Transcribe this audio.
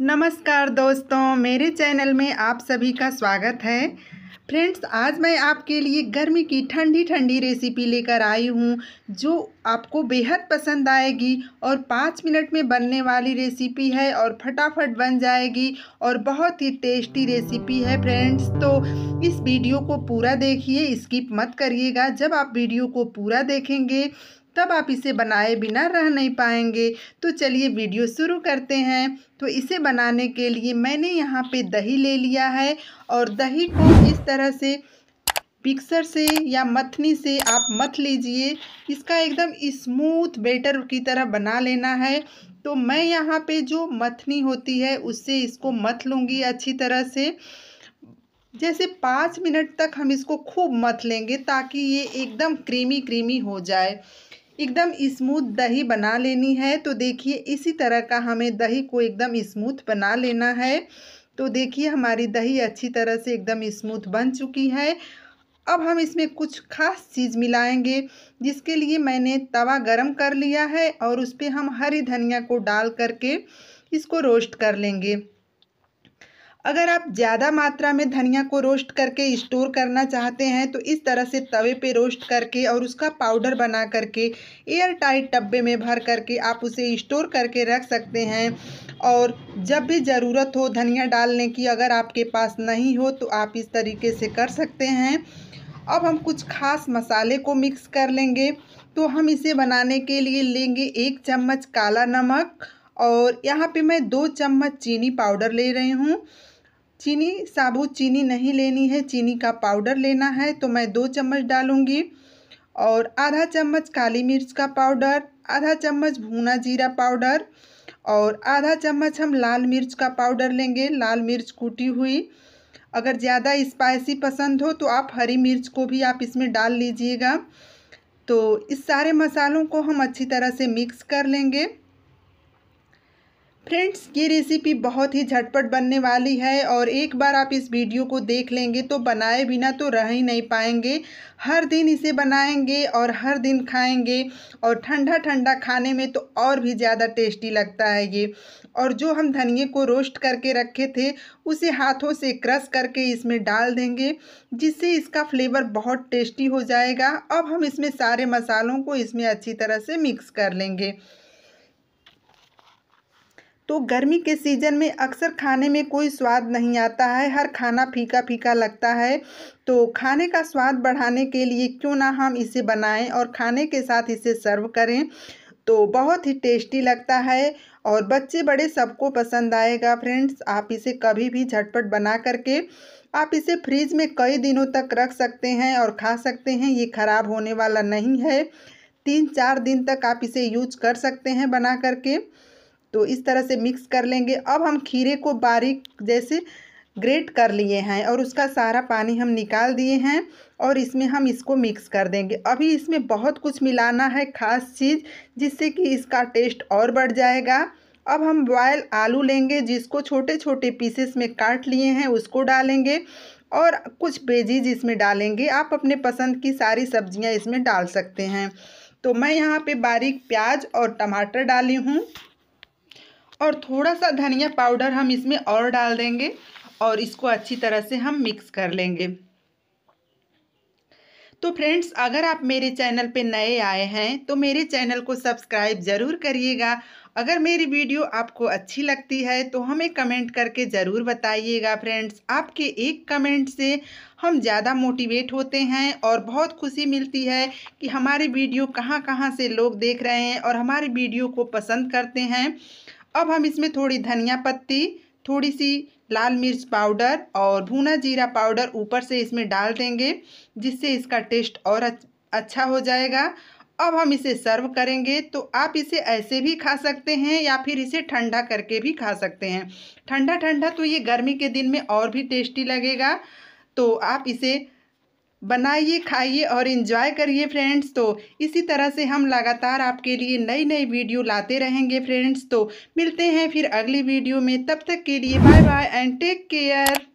नमस्कार दोस्तों मेरे चैनल में आप सभी का स्वागत है फ्रेंड्स आज मैं आपके लिए गर्मी की ठंडी ठंडी रेसिपी लेकर आई हूँ जो आपको बेहद पसंद आएगी और पाँच मिनट में बनने वाली रेसिपी है और फटाफट बन जाएगी और बहुत ही टेस्टी रेसिपी है फ्रेंड्स तो इस वीडियो को पूरा देखिए स्किप मत करिएगा जब आप वीडियो को पूरा देखेंगे तब आप इसे बनाए बिना रह नहीं पाएंगे तो चलिए वीडियो शुरू करते हैं तो इसे बनाने के लिए मैंने यहाँ पे दही ले लिया है और दही को इस तरह से पिक्सर से या मथनी से आप मथ लीजिए इसका एकदम स्मूथ बेटर की तरह बना लेना है तो मैं यहाँ पे जो मथनी होती है उससे इसको मथ लूँगी अच्छी तरह से जैसे पाँच मिनट तक हम इसको खूब मथ लेंगे ताकि ये एकदम क्रीमी क्रीमी हो जाए एकदम स्मूथ दही बना लेनी है तो देखिए इसी तरह का हमें दही को एकदम स्मूथ बना लेना है तो देखिए हमारी दही अच्छी तरह से एकदम स्मूथ बन चुकी है अब हम इसमें कुछ खास चीज़ मिलाएंगे जिसके लिए मैंने तवा गरम कर लिया है और उस पर हम हरी धनिया को डाल करके इसको रोस्ट कर लेंगे अगर आप ज़्यादा मात्रा में धनिया को रोस्ट करके स्टोर करना चाहते हैं तो इस तरह से तवे पे रोस्ट करके और उसका पाउडर बना करके एयर टाइट डब्बे में भर करके आप उसे स्टोर करके रख सकते हैं और जब भी ज़रूरत हो धनिया डालने की अगर आपके पास नहीं हो तो आप इस तरीके से कर सकते हैं अब हम कुछ खास मसाले को मिक्स कर लेंगे तो हम इसे बनाने के लिए लेंगे एक चम्मच काला नमक और यहाँ पे मैं दो चम्मच चीनी पाउडर ले रही हूँ चीनी साबुत चीनी नहीं लेनी है चीनी का पाउडर लेना है तो मैं दो चम्मच डालूँगी और आधा चम्मच काली मिर्च का पाउडर आधा चम्मच भुना जीरा पाउडर और आधा चम्मच हम लाल मिर्च का पाउडर लेंगे लाल मिर्च कूटी हुई अगर ज़्यादा स्पाइसी पसंद हो तो आप हरी मिर्च को भी आप इसमें डाल लीजिएगा तो इस सारे मसालों को हम अच्छी तरह से मिक्स कर लेंगे फ्रेंड्स ये रेसिपी बहुत ही झटपट बनने वाली है और एक बार आप इस वीडियो को देख लेंगे तो बनाए बिना तो रह ही नहीं पाएंगे हर दिन इसे बनाएंगे और हर दिन खाएंगे और ठंडा ठंडा खाने में तो और भी ज़्यादा टेस्टी लगता है ये और जो हम धनिए को रोस्ट करके रखे थे उसे हाथों से क्रश करके इसमें डाल देंगे जिससे इसका फ्लेवर बहुत टेस्टी हो जाएगा अब हम इसमें सारे मसालों को इसमें अच्छी तरह से मिक्स कर लेंगे तो गर्मी के सीज़न में अक्सर खाने में कोई स्वाद नहीं आता है हर खाना फीका फीका लगता है तो खाने का स्वाद बढ़ाने के लिए क्यों ना हम इसे बनाएं और खाने के साथ इसे सर्व करें तो बहुत ही टेस्टी लगता है और बच्चे बड़े सबको पसंद आएगा फ्रेंड्स आप इसे कभी भी झटपट बना करके आप इसे फ्रीज में कई दिनों तक रख सकते हैं और खा सकते हैं ये ख़राब होने वाला नहीं है तीन चार दिन तक आप इसे यूज कर सकते हैं बना करके तो इस तरह से मिक्स कर लेंगे अब हम खीरे को बारीक जैसे ग्रेट कर लिए हैं और उसका सारा पानी हम निकाल दिए हैं और इसमें हम इसको मिक्स कर देंगे अभी इसमें बहुत कुछ मिलाना है ख़ास चीज़ जिससे कि इसका टेस्ट और बढ़ जाएगा अब हम बॉयल आलू लेंगे जिसको छोटे छोटे पीसेस में काट लिए हैं उसको डालेंगे और कुछ बेजीज इसमें डालेंगे आप अपने पसंद की सारी सब्जियां इसमें डाल सकते हैं तो मैं यहाँ पे बारीक प्याज और टमाटर डाली हूँ और थोड़ा सा धनिया पाउडर हम इसमें और डाल देंगे और इसको अच्छी तरह से हम मिक्स कर लेंगे तो फ्रेंड्स अगर आप मेरे चैनल पे नए आए हैं तो मेरे चैनल को सब्सक्राइब ज़रूर करिएगा अगर मेरी वीडियो आपको अच्छी लगती है तो हमें कमेंट करके ज़रूर बताइएगा फ्रेंड्स आपके एक कमेंट से हम ज़्यादा मोटिवेट होते हैं और बहुत खुशी मिलती है कि हमारी वीडियो कहाँ कहाँ से लोग देख रहे हैं और हमारी वीडियो को पसंद करते हैं अब हम इसमें थोड़ी धनिया पत्ती थोड़ी सी लाल मिर्च पाउडर और भुना जीरा पाउडर ऊपर से इसमें डाल देंगे जिससे इसका टेस्ट और अच्छा हो जाएगा अब हम इसे सर्व करेंगे तो आप इसे ऐसे भी खा सकते हैं या फिर इसे ठंडा करके भी खा सकते हैं ठंडा ठंडा तो ये गर्मी के दिन में और भी टेस्टी लगेगा तो आप इसे बनाइए खाइए और इन्जॉय करिए फ्रेंड्स तो इसी तरह से हम लगातार आपके लिए नई नई वीडियो लाते रहेंगे फ्रेंड्स तो मिलते हैं फिर अगली वीडियो में तब तक के लिए bye bye and take care